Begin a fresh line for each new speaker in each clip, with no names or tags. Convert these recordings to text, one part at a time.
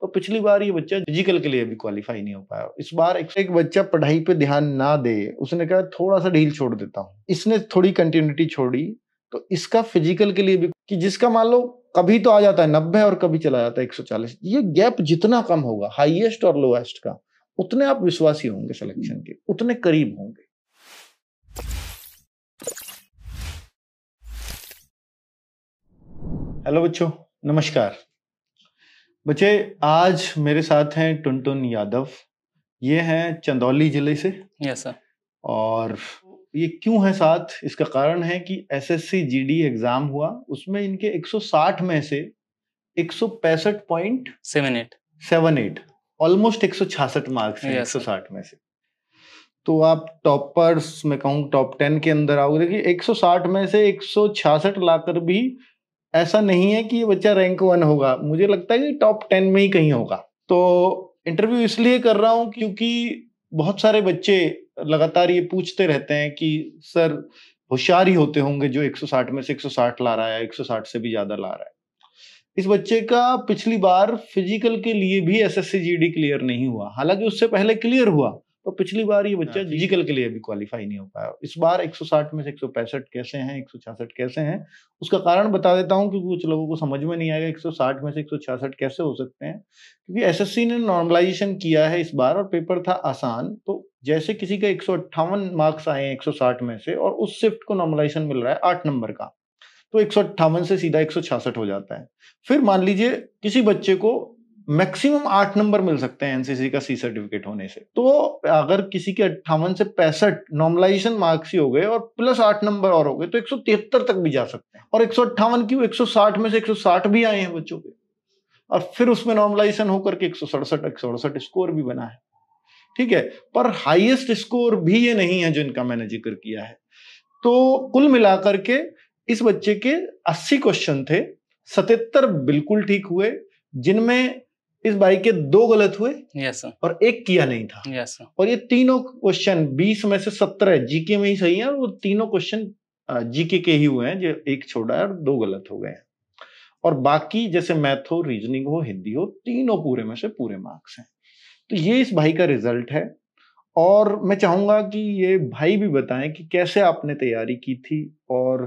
तो पिछली बार ये बच्चा फिजिकल के लिए भी क्वालिफाई नहीं हो पाया इस बार एक बच्चा पढ़ाई पे ध्यान ना दे उसने कहा थोड़ा सा ढील छोड़ देता हूँ इसने थोड़ी कंटिन्यूटी छोड़ी तो इसका फिजिकल के लिए भी कि जिसका मान लो कभी तो आ जाता है नब्बे और कभी चला जाता है एक सौ चालीस ये गैप जितना कम होगा हाइएस्ट और लोएस्ट का उतने आप विश्वासी होंगे सिलेक्शन के उतने करीब होंगे हेलो बच्चों नमस्कार बच्चे आज मेरे साथ हैं टुनटुन यादव ये हैं चंदौली जिले से यस सर और ये क्यों है साथ इसका कारण है कि एसएससी जीडी एग्जाम हुआ उसमें इनके 160 में से एक सौ पैंसठ point seven eight seven eight almost एक मार्क्स एक सौ साठ में से तो आप टॉपर्स मैं कहूँ टॉप टेन के अंदर आओगे देखिए 160 में से 166 लाकर भी ऐसा नहीं है कि ये बच्चा रैंक वन होगा मुझे लगता है कि टॉप टेन में ही कहीं होगा तो इंटरव्यू इसलिए कर रहा हूँ क्योंकि बहुत सारे बच्चे लगातार ये पूछते रहते हैं कि सर होशियार ही होते होंगे जो 160 में से 160 ला रहा है 160 से भी ज्यादा ला रहा है इस बच्चे का पिछली बार फिजिकल के लिए भी एस एस क्लियर नहीं हुआ हालांकि उससे पहले क्लियर हुआ और पिछली बार ये बच्चा फिजिकल हाँ, के लिए भी क्वालिफाई नहीं हो पाया इस बार 160 में से 165 कैसे हैं 166 कैसे हैं उसका कारण बता देता हूँ क्योंकि कुछ लोगों को समझ में नहीं आएगा 160 में से 166 कैसे हो सकते हैं क्योंकि एसएससी ने नॉर्मलाइजेशन किया है इस बार और पेपर था आसान तो जैसे किसी का एक मार्क्स आए हैं एक में से और उस शिफ्ट को नॉर्मलाइजेशन मिल रहा है आठ नंबर का तो एक से सीधा एक हो जाता है फिर मान लीजिए किसी बच्चे को मैक्सिमम आठ नंबर मिल सकते हैं एनसीसी का सी सर्टिफिकेट होने से तो अगर किसी के अट्ठावन से पैंसठ नॉर्मलाइजेशन मार्क्स ही हो गए और प्लस आठ नंबर और हो गए तो एक तक भी जा सकते हैं और एक क्यों एक में से एक भी आए हैं बच्चों के और फिर उसमें नॉर्मलाइजेशन होकर के एक सौ स्कोर भी बना है ठीक है पर हाईएस्ट स्कोर भी ये नहीं है जो इनका मैंने जिक्र किया है तो कुल मिलाकर के इस बच्चे के 80 क्वेश्चन थे 77 बिल्कुल ठीक हुए जिनमें इस बाइक के दो गलत हुए yes, और एक किया नहीं था yes, और ये तीनों क्वेश्चन बीस में से सत्रह जीके में ही सही है वो तीनों क्वेश्चन जीके के ही हुए हैं जो एक छोड़ा है और दो गलत हो गए हैं और बाकी जैसे मैथ हो रीजनिंग हो हिंदी हो तीनों पूरे में से पूरे मार्क्स हैं तो ये इस भाई का रिजल्ट है और मैं चाहूंगा कि ये भाई भी बताएं कि कैसे आपने तैयारी की थी और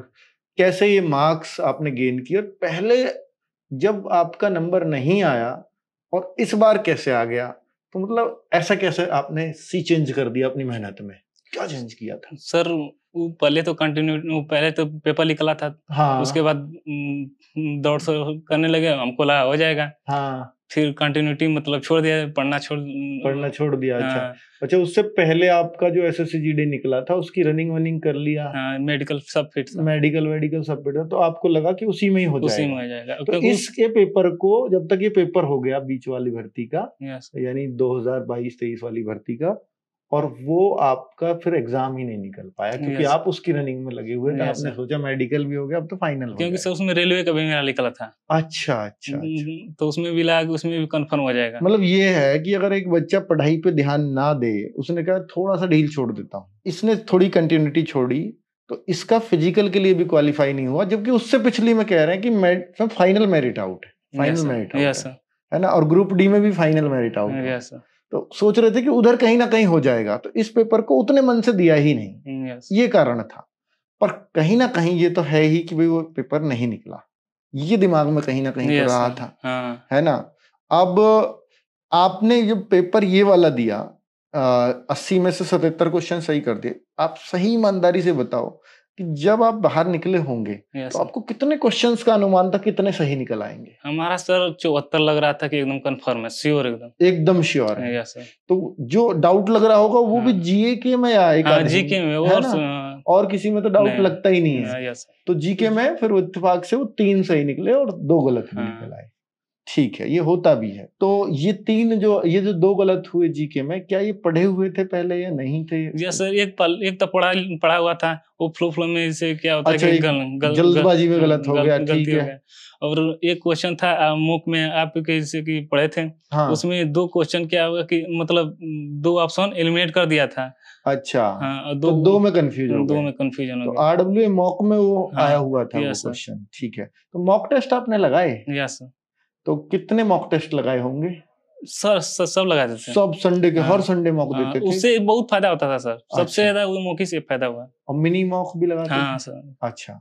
कैसे ये मार्क्स आपने गेन किए और पहले जब आपका नंबर नहीं आया और इस बार कैसे आ गया तो मतलब ऐसा कैसे आपने सी चेंज कर दिया अपनी मेहनत में
क्या चेंज किया था सर वो पहले तो कंटिन्यू पहले तो पेपर निकला था हाँ। उसके बाद दौड़ सौ करने लगे हमको लगा हो जाएगा हाँ। फिर कंटिन्यूटी मतलब छोड़ दिया पढ़ना छोड़ पढ़ना छोड़ दिया अच्छा। हाँ।
अच्छा अच्छा उससे पहले आपका जो एसएससी जीडी निकला था उसकी रनिंग वनिंग कर लिया हाँ, मेडिकल सब फिट मेडिकल वेडिकल सब फिट तो आपको लगा कि उसी में ही हो जाएगा उसी में हो जाएगा तो इसके पेपर को जब तक ये पेपर हो गया बीच वाली भर्ती का यानी 2022 23 वाली भर्ती का और वो आपका फिर एग्जाम ही नहीं निकल पाया क्योंकि आप उसकी रनिंग में लगे हुए थे आपने सोचा मेडिकल भी हो गया अब तो फाइनल क्योंकि
सर उसमें रेलवे का भी मेरा निकला था
अच्छा अच्छा, हम्म,
अच्छा। हम्म, तो उसमें भी लाग उसमें भी कंफर्म हो जाएगा मतलब
ये है कि अगर एक बच्चा पढ़ाई पे ध्यान ना दे उसने कहा थोड़ा सा ढील छोड़ देता हूँ इसने थोड़ी कंटिन्यूटी छोड़ी तो इसका फिजिकल के लिए भी क्वालिफाई नहीं हुआ जबकि उससे पिछली में कह रहे हैं कि फाइनल मेरिट आउट है फाइनल मेरिट आउट है ना और ग्रुप डी में भी फाइनल मेरिट आउट है तो सोच रहे थे कि उधर कहीं ना कहीं हो जाएगा तो इस पेपर को उतने मन से दिया ही नहीं हम्म, yes. ये कारण था पर कहीं ना कहीं ये तो है ही कि भाई वो पेपर नहीं निकला ये दिमाग में कहीं ना कहीं तो yes. रहा था हाँ। है ना अब आपने जो पेपर ये वाला दिया अस्सी में से सतहत्तर क्वेश्चन सही कर दिए आप सही ईमानदारी से बताओ कि जब आप बाहर निकले होंगे तो आपको कितने क्वेश्चंस का अनुमान था कितने सही निकल आएंगे
हमारा सर चौहत्तर लग रहा था कि एकदम कंफर्म
है श्योर एकदम एकदम श्योर है तो जो डाउट लग रहा होगा वो भी भी हाँ। के में आएगा जीके हाँ, में और, और किसी में तो डाउट लगता ही नहीं है हाँ, तो जीके में फिर इतफाक से वो तीन सही निकले और दो गलत निकल आए ठीक है ये होता भी है तो ये तीन जो ये जो दो गलत हुए जीके में क्या ये पढ़े हुए थे पहले या नहीं थे या
सर एक पल एक तो पढ़ा पढ़ा हुआ था वो फ्लो फ्लो में से क्या होता अच्छा, है गल, गल, जल्दबाजी में गलत हो गल, गया ठीक है और एक क्वेश्चन था मुख में आप कैसे की पढ़े थे हाँ। उसमें दो क्वेश्चन क्या हुआ कि मतलब दो ऑप्शन एलिमिनेट कर दिया था
अच्छा हाँ, दो, तो दो में कंफ्यूजन दो में कंफ्यूजन तो आरडब्ल्यू मॉक में वो हाँ, आया हुआ था क्वेश्चन ठीक है तो मॉक टेस्ट आपने लगाए यस सर तो कितने मॉक टेस्ट लगाए होंगे
सर, सर सब लगाते थे सब संडे के हर संडे हाँ। मॉक देते हाँ, उससे बहुत फायदा होता था सर सबसे अच्छा। ज्यादा वो मौके से फायदा हुआ और मिनी मॉक भी लगाते हाँ, सर
अच्छा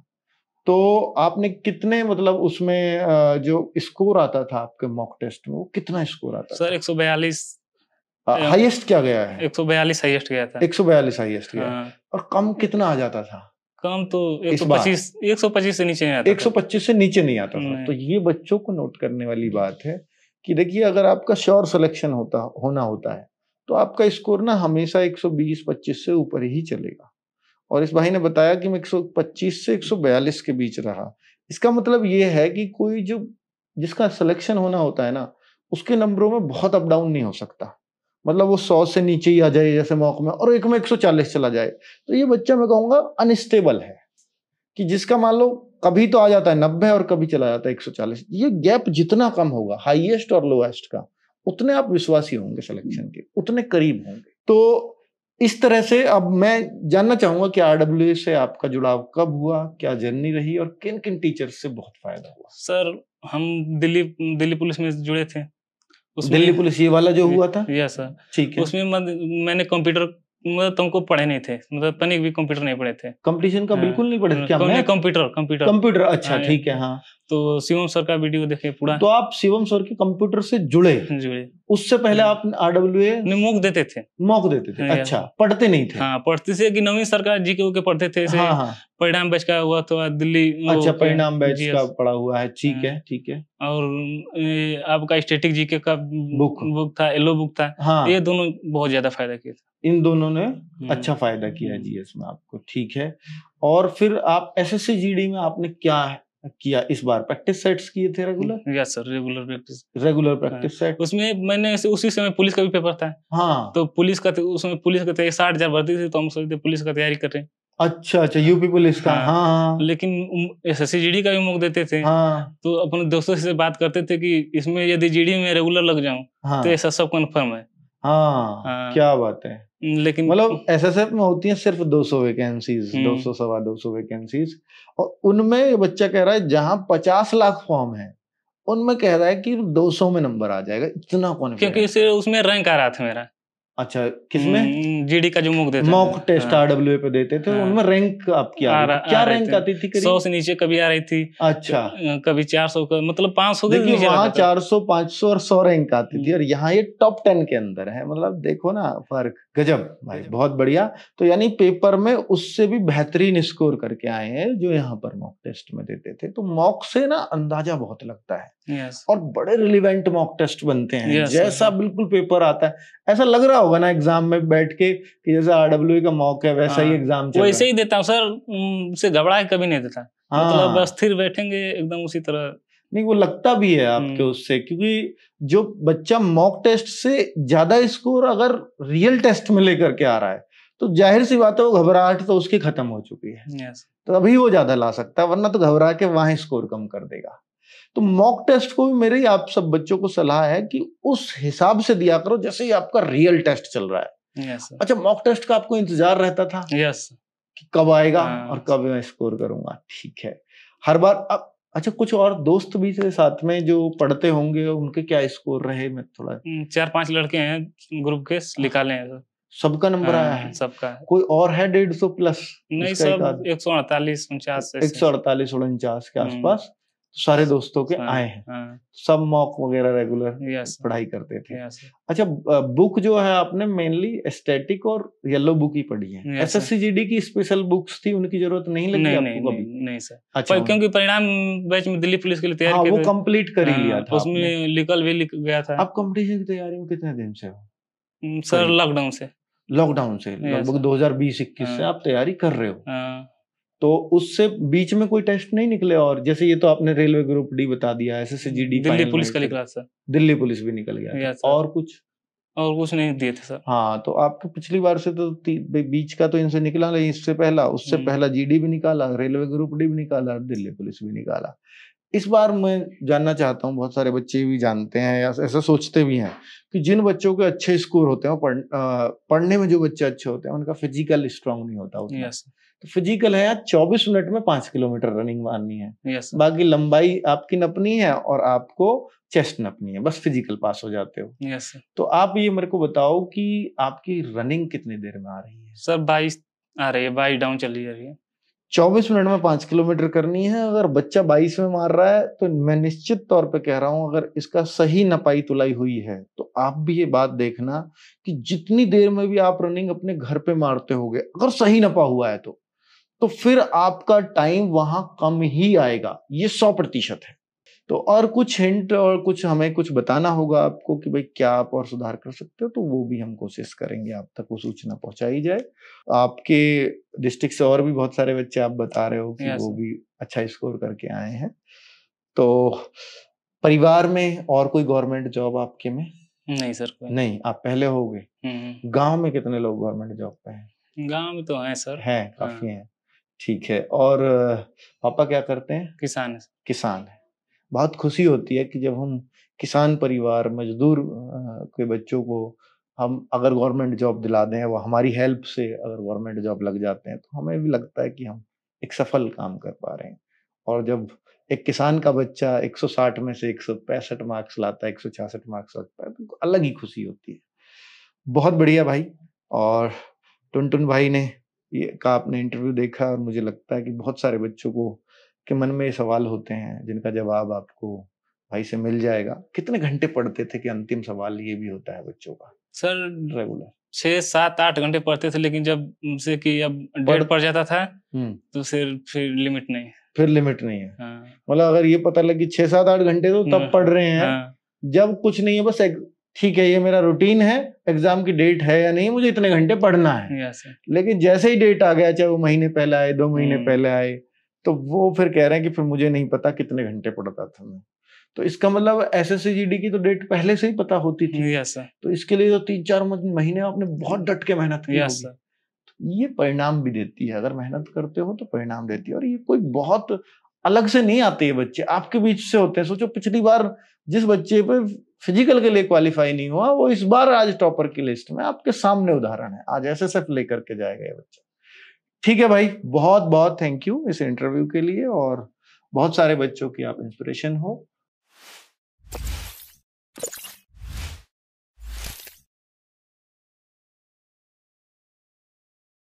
तो आपने कितने मतलब उसमें जो स्कोर आता था आपके मॉक टेस्ट में वो कितना स्कोर आता
सर एक सौ बयालीस हाईएस्ट क्या गया है एक सौ बयालीस हाईएस्ट गया था एक सौ
बयालीस हाईएस्ट गया हाँ। और कम कितना आ जाता था
काम तो एक सौ पच्चीस से नीचे नहीं
आता एक सौ पच्चीस से नीचे नहीं आता था तो ये बच्चों को नोट करने वाली बात है कि देखिए अगर आपका श्योर सिलेक्शन होता होना होता है तो आपका स्कोर ना हमेशा 120-25 से ऊपर ही चलेगा और इस भाई ने बताया कि मैं 125 से 142 के बीच रहा इसका मतलब ये है कि कोई जो जिसका सिलेक्शन होना होता है ना उसके नंबरों में बहुत अप डाउन नहीं हो सकता मतलब वो सौ से नीचे ही आ जाए जैसे मौक में और एक में एक सौ चालीस चला जाए तो ये बच्चा मैं कहूँगा अनस्टेबल है कि जिसका मान लो कभी तो आ जाता है नब्बे और कभी चला जाता है एक सौ चालीस ये गैप जितना कम होगा हाईएस्ट और लोएस्ट का उतने आप विश्वासी होंगे सिलेक्शन के उतने करीब होंगे तो इस तरह से अब मैं जानना चाहूंगा कि आरडब्ल्यू से आपका जुड़ाव कब हुआ क्या जर्नी रही और किन किन टीचर से बहुत फायदा
हुआ सर हम दिल्ली दिल्ली पुलिस में जुड़े थे दिल्ली पुलिस ये वाला जो हुआ था यस सर ठीक है उसमें मैंने कंप्यूटर मतलब तुमको पढ़े नहीं थे मतलब तनिक भी कंप्यूटर नहीं पढ़े थे कंपटीशन का हाँ। बिल्कुल नहीं पढ़े क्या मैं कंप्यूटर कंप्यूटर कंप्यूटर हाँ, अच्छा ठीक है हाँ तो शिवम सर का वीडियो देखे पूरा तो
आप शिवम सर के कंप्यूटर से जुड़े जुड़े उससे पहले हाँ। आप आर डब्ल्यू मॉक देते थे मौक देते थे अच्छा पढ़ते नहीं
थे हाँ पढ़ते थे कि नवीन सर का जीके के पढ़ते थे परिणाम बैच का हुआ तो दिल्ली अच्छा परिणाम बैच का
पड़ा हुआ है ठीक हाँ। है ठीक है
और आपका स्टेटिक जीके का
बुक बुक था येलो बुक था हाँ ये दोनों बहुत ज्यादा फायदा किया था इन दोनों ने हम्म। अच्छा फायदा किया जीएस में आपको ठीक है हम्म। और फिर आप एसएससी जीडी में आपने क्या किया इस बार प्रैक्टिस सेट्स किए थे regular
yes sir regular practice
regular practice set
उसमें मैंने उसी समय पुलिस का भी पेपर था हाँ तो पुलिस का तो, उसमें पुलिस का तैयारी तो साठ हजार भर्ती थी तो हम सोचते पुलिस का तैयारी कर रहे हैं
अच्छा अच्छा यूपी
पुलिस का हाँ, हाँ।, हाँ। लेकिन एस एस जीडी का भी मुख देते थे हाँ। तो अपने दोस्तों से बात करते थे कि इसमें यदि जीडी में रेगुलर लग जाऊं हाँ। तो ऐसा सब कन्फर्म है हाँ, हाँ क्या
बात है लेकिन मतलब एस एस एफ में होती है सिर्फ 200 हम्म। दो सौ सवा दो सौ वैकेंसीज और उनमें बच्चा कह रहा है जहाँ पचास लाख फॉर्म है उनमें कह रहा है कि 200 में नंबर आ जाएगा इतना कौन
क्योंकि उसमें रैंक आ रहा था मेरा
अच्छा किसमें
जीडी हम्म, का जो मॉक देते मॉक टेस्ट
आरडब्ल्यू पे देते थे हाँ, उनमें रैंक आपकी आ, रहा क्या रैंक आती
थी सौ से नीचे कभी आ रही थी अच्छा कभी चार सौ मतलब पांच सौ देखिए
चार सौ पांच सौ और सौ रैंक आती थी हम्म। और यहाँ ये टॉप टेन के अंदर है मतलब देखो ना फर्क गजब भाई बहुत बढ़िया तो यानी पेपर में उससे भी बेहतरीन स्कोर करके आए हैं जो यहाँ पर मॉक टेस्ट में देते थे तो मॉक से ना अंदाजा बहुत लगता है और बड़े रिलीवेंट मॉक टेस्ट बनते हैं जैसा बिल्कुल पेपर आता है ऐसा लग रहा होगा ना एग्जाम में बैठ के कि जैसे आरडब्ल्यू e का मॉक है वैसा ही एग्जाम हाँ। चल वैसे ही
देता हूँ सर उसे घबरा कभी नहीं देता हाँ। मतलब स्थिर
बैठेंगे एकदम उसी तरह नहीं वो लगता भी है आपके हम्म। उससे क्योंकि जो बच्चा मॉक टेस्ट से ज्यादा स्कोर अगर रियल टेस्ट में लेकर के आ रहा है तो जाहिर सी बात है वो घबराहट तो उसकी खत्म हो चुकी है yes. तो अभी वो ज्यादा ला सकता है वरना तो घबरा के वहां स्कोर कम कर देगा तो मॉक टेस्ट को भी ही आप सब बच्चों को सलाह है कि उस हिसाब से दिया करो जैसे ही आपका रियल टेस्ट चल रहा है yes, अच्छा मॉक टेस्ट का आपको इंतजार रहता था yes. कि कब आएगा yes. हाँ। और कब मैं स्कोर करूंगा ठीक है हर बार अब अच्छा कुछ और दोस्त भी थे साथ में जो पढ़ते होंगे उनके क्या स्कोर रहे मैं थोड़ा हम्म,
चार पांच लड़के हैं ग्रुप के हाँ। निकाले हैं
सबका नंबर आया हाँ, है सबका कोई और है डेढ़ सौ प्लस नहीं सब
एक सौ अड़तालीस उनचास एक सौ
अड़तालीस उनचास के हम्म। आसपास सारे दोस्तों के आए हैं हाँ। सब मॉक वगैरह रेगुलर पढ़ाई करते थे अच्छा बुक जो है आपने मेनली स्टैटिक और येलो बुक ही पढ़ी है एस एस की स्पेशल बुक्स थी उनकी जरूरत नहीं लगी नहीं, नहीं,
नहीं, नहीं सर अच्छा क्योंकि परिणाम बैच में दिल्ली पुलिस के लिए तैयारी हाँ, वो कम्प्लीट कर ही हाँ, लिया था उसमें लिखल भी लिख गया था आप कॉम्पिटिशन
की तैयारी में कितने दिन से हो सर mm, लॉकडाउन से लॉकडाउन से लगभग बीस इक्कीस से आप तैयारी कर रहे हो तो उससे बीच में कोई टेस्ट नहीं निकले और जैसे ये तो आपने रेलवे ग्रुप डी बता दिया S S G D Delhi police का निकला सर दिल्ली पुलिस भी निकल
गया और कुछ और कुछ नहीं दिए थे सर
हाँ तो आपके पिछली बार से तो बीच का तो इनसे निकला लेकिन इससे पहला उससे हम्म। पहला जीडी भी निकाला रेलवे ग्रुप डी भी निकाला दिल्ली पुलिस भी निकाला इस बार मैं जानना चाहता हूँ बहुत सारे बच्चे भी जानते हैं या ऐसा सोचते भी हैं कि जिन बच्चों के अच्छे स्कोर होते हैं पढ़, पढ़ने में जो बच्चे अच्छे होते हैं उनका फिजिकल स्ट्रांग नहीं होता उतना yes. तो फिजिकल है यार चौबीस मिनट में पांच किलोमीटर रनिंग मारनी है yes. बाकी लंबाई आपकी नपनी है और आपको चेस्ट नपनी है बस फिजिकल पास हो जाते हो yes. तो आप ये मेरे को बताओ कि आपकी रनिंग कितनी देर में आ रही है सर
बाईस आ रही है बाईस डाउन चली जा रही है
चौबीस मिनट में पांच किलोमीटर करनी है अगर बच्चा बाईस में मार रहा है तो मैं निश्चित तौर पे कह रहा हूं अगर इसका सही नपाई तुलाई हुई है तो आप भी ये बात देखना कि जितनी देर में भी आप रनिंग अपने घर पे मारते हो अगर सही नपा हुआ है तो तो फिर आपका टाइम वहां कम ही आएगा ये सौ प्रतिशत है तो और कुछ हिंट और कुछ हमें कुछ बताना होगा आपको कि भाई क्या आप और सुधार कर सकते हो तो वो भी हम कोशिश करेंगे आप तक वो सूचना पहुंचाई जाए आपके डिस्ट्रिक्ट से और भी बहुत सारे बच्चे आप बता रहे हो कि वो भी अच्छा स्कोर करके आए हैं तो परिवार में और कोई गवर्नमेंट जॉब आपके में
नहीं सर कोई नहीं
आप पहले हो गए हम्म, हम्म। गाँव में कितने लोग गवर्नमेंट जॉब पे
हैं गाँव में तो हैं सर
हैं काफी हाँ। हैं ठीक है और पापा क्या करते हैं किसान किसान है बहुत खुशी होती है कि जब हम किसान परिवार मजदूर के बच्चों को हम अगर गवर्नमेंट जॉब दिला दें वो हमारी हेल्प से अगर गवर्नमेंट जॉब लग जाते हैं तो हमें भी लगता है कि हम एक सफल काम कर पा रहे हैं और जब एक किसान का बच्चा 160 में से एक मार्क्स लाता है एक मार्क्स लगता है तो अलग ही खुशी होती है बहुत बढ़िया भाई और टुन भाई ने ये का आपने इंटरव्यू देखा और मुझे लगता है कि बहुत सारे बच्चों को के मन में ये सवाल होते हैं जिनका जवाब आपको भाई से मिल जाएगा कितने घंटे पढ़ते थे कि अंतिम सवाल ये भी होता है बच्चों का
सर रेगुलर छह सात आठ घंटे पढ़ते थे लेकिन जब से कि अब डेढ़ पड़ जाता था हम्म। तो फिर फिर लिमिट नहीं
फिर लिमिट नहीं है हाँ। मतलब अगर ये पता लगे छह सात आठ घंटे तो तब हाँ। पढ़ रहे हैं हाँ। जब कुछ नहीं है बस ठीक है ये मेरा रूटीन है एग्जाम की डेट है या नहीं मुझे इतने घंटे पढ़ना है लेकिन जैसे ही डेट आ गया चाहे वो महीने पहले आए दो महीने हम्म। पहले आए तो वो फिर कह रहे हैं कि फिर मुझे नहीं पता कितने घंटे पढ़ता था मैं तो इसका मतलब एस एस की तो डेट पहले से ही पता होती थी yes, तो इसके लिए तो तीन चार महीने आपने बहुत डट के मेहनत की yes, तो ये परिणाम भी देती है अगर मेहनत करते हो तो परिणाम देती है और ये कोई बहुत अलग से नहीं आते ये बच्चे आपके बीच से होते हैं सोचो पिछली बार जिस बच्चे पे फिजिकल के लिए क्वालिफाई नहीं हुआ वो इस बार आज टॉपर की लिस्ट में आपके सामने उदाहरण है आज एस लेकर के जाएगा ये बच्चा ठीक है भाई बहुत बहुत थैंक यू इस इंटरव्यू के लिए और बहुत सारे बच्चों की आप इंस्पिरेशन हो